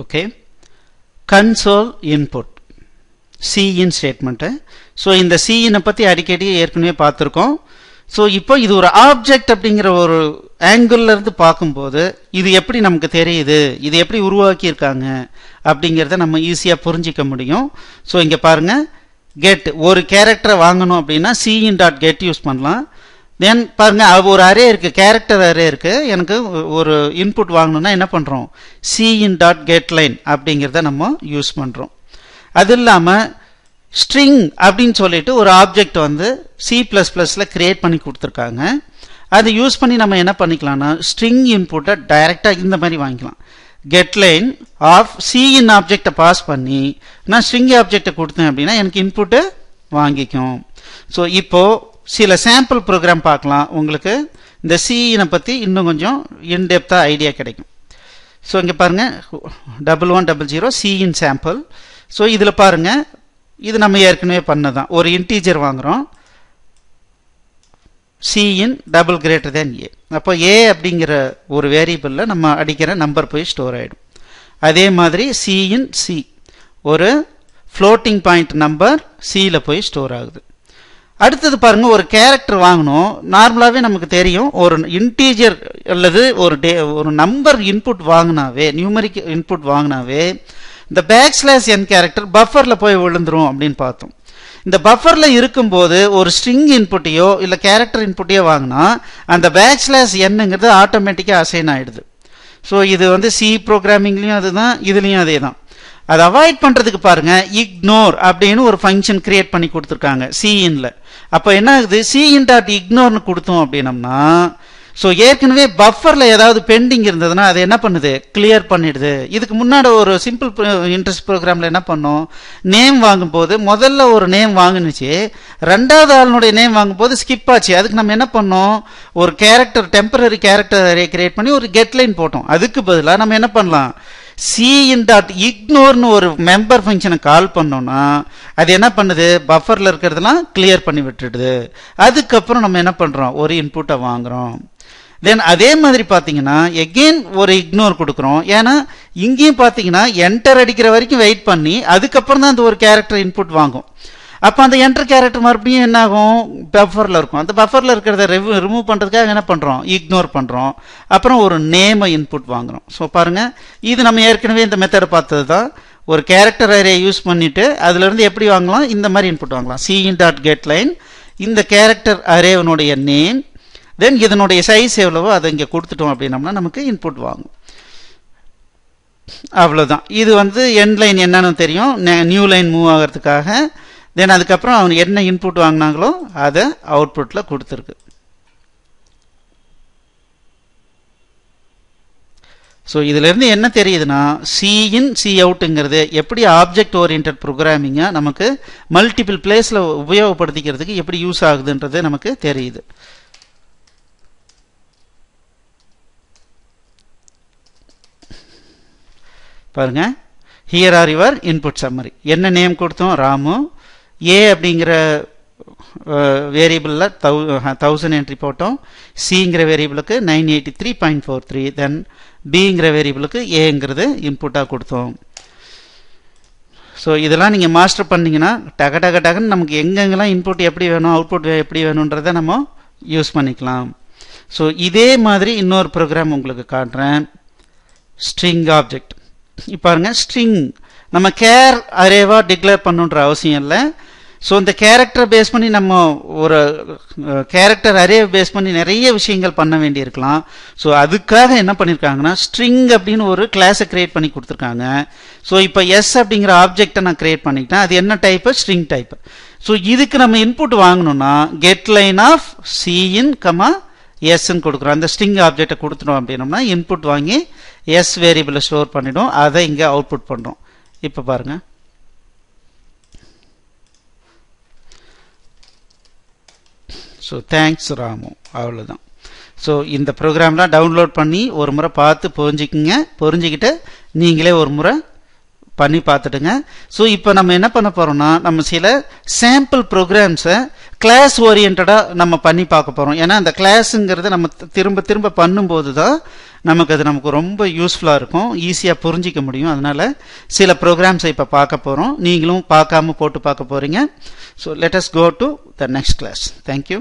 okay console input cin statement so இந்த சிஇனை பற்றி அடிக்கடி ஏற்கனவே பார்த்துருக்கோம் ஸோ இப்போ இது ஒரு ஆப்ஜெக்ட் அப்படிங்கிற ஒரு ஆங்கிள்லேருந்து பார்க்கும்போது இது எப்படி நமக்கு தெரியுது இது எப்படி உருவாக்கியிருக்காங்க அப்படிங்கிறத நம்ம ஈஸியாக புரிஞ்சிக்க முடியும் ஸோ இங்கே பாருங்கள் கெட் ஒரு கேரக்டரை வாங்கணும் அப்படின்னா சிஇன் டாட் கெட் யூஸ் பண்ணலாம் தென் பாருங்கள் அவ ஒரு அரே இருக்குது கேரக்டர் அரே இருக்குது எனக்கு ஒரு இன்புட் வாங்கணும்னா என்ன பண்ணுறோம் சிஇன் டாட் கெட் லைன் அப்படிங்கிறத நம்ம யூஸ் பண்ணுறோம் அது இல்லாமல் ஸ்ட்ரிங் அப்படின்னு சொல்லிட்டு ஒரு ஆப்ஜெக்ட் வந்து சி ப்ளஸ் ப்ளஸில் க்ரியேட் பண்ணி கொடுத்துருக்காங்க அதை யூஸ் பண்ணி நம்ம என்ன பண்ணிக்கலாம்னா ஸ்ட்ரிங் இன்புட்டை டைரெக்டாக இந்த மாதிரி வாங்கிக்கலாம் கெட் லைன் ஆஃப் சிஇன் ஆப்ஜெக்டை பாஸ் பண்ணி நான் ஸ்ட்ரிங் ஆப்ஜெக்டை கொடுத்தேன் அப்படின்னா எனக்கு இன்புட்டு வாங்கிக்கும் ஸோ இப்போது சில சாம்பிள் ப்ரோக்ராம் பார்க்கலாம் உங்களுக்கு இந்த சிஇனை பற்றி இன்னும் கொஞ்சம் இன்டெப்த்தாக ஐடியா கிடைக்கும் ஸோ இங்கே பாருங்கள் double one double zero cin sample so இதில் பாருங்கள் இது நம்ம ஏற்கனவே பண்ணதான் தான் ஒரு இன்டீஜர் வாங்குகிறோம் சிஇன் டபுள் கிரேட்டர் தேன் ஏ அப்போ ஏ அப்படிங்கிற ஒரு வேரியபிளில் நம்ம அடிக்கிற நம்பர் போய் ஸ்டோர் ஆகிடும் அதே மாதிரி சிஇன் சி ஒரு ஃப்ளோட்டிங் பாயிண்ட் நம்பர் சியில் போய் ஸ்டோர் ஆகுது அடுத்தது பாருங்க ஒரு கேரக்டர் வாங்கணும் நார்மலாகவே நமக்கு தெரியும் ஒரு இன்டீஜியர் அல்லது ஒரு டே ஒரு நம்பர் இன்புட் வாங்கினாவே நியூமரிக் இன்புட் வாங்கினாவே இந்த பேக் ஸ்லாஸ் என் கேரக்டர் பஃபரில் போய் விழுந்துரும் அப்படின்னு பார்த்தோம் இந்த பஃபரில் இருக்கும்போது ஒரு ஸ்ட்ரிங் இன்புட்டையோ இல்லை கேரக்டர் இன்புட்டையோ வாங்கினா அந்த பேக் ஸ்லாஸ் என்னங்கிறது ஆட்டோமேட்டிக்காக அசைன் ஆகிடுது ஸோ இது வந்து சி ப்ரோக்ராமிங்லேயும் அதுதான் இதுலேயும் அதே தான் அதை அவாய்ட் பண்ணுறதுக்கு பாருங்கள் இக்னோர் அப்படின்னு ஒரு ஃபங்க்ஷன் கிரியேட் பண்ணி கொடுத்துருக்காங்க சிஇன்ல அப்போ என்ன ஆகுது சிஇன் டாட் இக்னோர்னு கொடுத்தோம் அப்படின்னம்னா ஸோ ஏற்கனவே பஃபரில் ஏதாவது பெண்டிங் இருந்ததுன்னா அது என்ன பண்ணுது கிளியர் பண்ணிடுது இதுக்கு முன்னாடி ஒரு சிம்பிள் இன்ட்ரெஸ்ட் ப்ரோக்ராமில் என்ன பண்ணோம் நேம் வாங்கும்போது முதல்ல ஒரு நேம் வாங்கினுச்சு ரெண்டாவது ஆளுனுடைய நேம் வாங்கும்போது ஸ்கிப் ஆச்சு அதுக்கு நம்ம என்ன பண்ணோம் ஒரு கேரக்டர் டெம்பரரி கேரக்டர் கிரியேட் பண்ணி ஒரு கெட்லைன் போட்டோம் அதுக்கு பதிலாக நம்ம என்ன பண்ணலாம் சிஇன் டாட் இக்னோர்னு ஒரு மெம்பர் ஃபங்க்ஷனை கால் பண்ணோன்னா அது என்ன பண்ணுது பஃபரில் இருக்கிறதெல்லாம் கிளியர் பண்ணி விட்டுடுது அதுக்கப்புறம் நம்ம என்ன பண்ணுறோம் ஒரு இன்புட்டை வாங்குகிறோம் தென் அதே மாதிரி பார்த்தீங்கன்னா எகெயின் ஒரு இக்னோர் கொடுக்குறோம் ஏன்னா இங்கேயும் பார்த்தீங்கன்னா என்டர் அடிக்கிற வரைக்கும் வெயிட் பண்ணி அதுக்கப்புறம் தான் அந்த ஒரு கேரக்டர் இன்புட் வாங்கும் அப்போ அந்த என்டர் கேரக்டர் மறுபடியும் என்ன ஆகும் பஃபரில் இருக்கும் அந்த பஃபரில் இருக்கிறத ரிவ் ரிமூவ் பண்ணுறதுக்காக என்ன பண்ணுறோம் இக்னோர் பண்ணுறோம் அப்புறம் ஒரு நேமை இன்புட் வாங்குகிறோம் ஸோ பாருங்கள் இது நம்ம ஏற்கனவே இந்த மெத்தடை பார்த்தது தான் ஒரு கேரக்டர் ஏரியா யூஸ் பண்ணிவிட்டு அதுலேருந்து எப்படி வாங்கலாம் இந்த மாதிரி இன்புட் வாங்கலாம் சிஇன் டாட் கெட் லைன் இந்த கேரக்டர் அரேவனுடைய நேம் தென் இதனுடைய சைஸ் எவ்வளவோ அதை இங்கே கொடுத்துட்டோம் அப்படின்னம்னா நமக்கு இன்புட் வாங்கும் அவ்வளோதான் இது வந்து என் லைன் என்னன்னு தெரியும் நியூ லைன் மூவ் ஆகிறதுக்காக தென் அதுக்கப்புறம் அவங்க என்ன இன்புட் வாங்கினாங்களோ அதை அவுட்புட்டில் கொடுத்துருக்கு ஸோ இதுலேருந்து என்ன தெரியுதுன்னா சி இன் சி அவுட்டுங்கிறது எப்படி ஆப்ஜெக்ட் ஓரியன்ட் ப்ரோக்ராமிங்காக நமக்கு மல்டிபிள் பிளேஸில் உபயோகப்படுத்திக்கிறதுக்கு எப்படி யூஸ் ஆகுதுன்றது நமக்கு தெரியுது பாருங்க here are your input summary என்ன நேம் கொடுத்தோம் ராமு ஏ அப்படிங்கிற வேரியபிளில் தௌ தௌசண்ட் என்ட்ரி போட்டோம் சிங்கிற வேரியபிளுக்கு nine eighty three point four three then பிங்கிற வேரியபிளுக்கு ஏங்கிறது இன்புட்டாக கொடுத்தோம் ஸோ இதெல்லாம் நீங்கள் மாஸ்டர் பண்ணிங்கன்னா டக டக டகன்னு நமக்கு எங்கெங்கெல்லாம் இன்புட் எப்படி வேணும் அவுட்புட் எப்படி வேணுன்றதை நம்ம யூஸ் பண்ணிக்கலாம் ஸோ இதே மாதிரி இன்னொரு ப்ரோக்ராம் உங்களுக்கு காட்டுறேன் ஸ்ட்ரிங் ஆப்ஜெக்ட் பாருங்கள் ஸ்ட்ரிங் நம்ம கேர் அரேவாக டிக்ளேர் பண்ணுன்ற அவசியம் இல்லை ஸோ இந்த கேரக்டர் பேஸ் பண்ணி நம்ம ஒரு கேரக்டர் அரிய பேஸ் பண்ணி நிறைய விஷயங்கள் பண்ண வேண்டியிருக்கலாம் ஸோ அதுக்காக என்ன பண்ணியிருக்காங்கன்னா ஸ்ட்ரிங் அப்படின்னு ஒரு கிளாஸை கிரியேட் பண்ணி கொடுத்துருக்காங்க ஸோ இப்போ எஸ் அப்படிங்கிற ஆப்ஜெக்டை நான் கிரியேட் பண்ணிக்கிட்டேன் அது என்ன டைப்பு ஸ்ட்ரிங் டைப்பு ஸோ இதுக்கு நம்ம இன்புட் வாங்கணும்னா get line of cin comma எஸ்ன்னு கொடுக்குறோம் அந்த ஸ்ட்ரிங் ஆப்ஜெக்டை கொடுத்துடும் அப்படின்னம்னா இன்புட் வாங்கி எஸ் வேரியபிளை ஸ்டோர் பண்ணிடும் அதை இங்கே அவுட்புட் பண்ணுறோம் இப்போ பாருங்கள் ஸோ தேங்க்ஸ் ராமு அவ்வளோதான் ஸோ இந்த ப்ரோக்ராம்லாம் டவுன்லோட் பண்ணி ஒரு முறை பார்த்து புரிஞ்சிக்கங்க புரிஞ்சிக்கிட்டு நீங்களே ஒரு முறை பண்ணி பார்த்துடுங்க ஸோ இப்போ நம்ம என்ன பண்ண போகிறோம்னா நம்ம சில சாம்பிள் ப்ரோக்ராம்ஸை கிளாஸ் ஓரியன்டாக நம்ம பண்ணி பார்க்க போகிறோம் ஏன்னா அந்த கிளாஸுங்கிறது நம்ம திரும்ப திரும்ப பண்ணும்போது தான் நமக்கு அது நமக்கு ரொம்ப யூஸ்ஃபுல்லாக இருக்கும் ஈஸியாக புரிஞ்சிக்க முடியும் அதனால் சில ப்ரோக்ராம்ஸை இப்போ பார்க்க போகிறோம் நீங்களும் பார்க்காம போட்டு பார்க்க போகிறீங்க so let's go to the next class thank you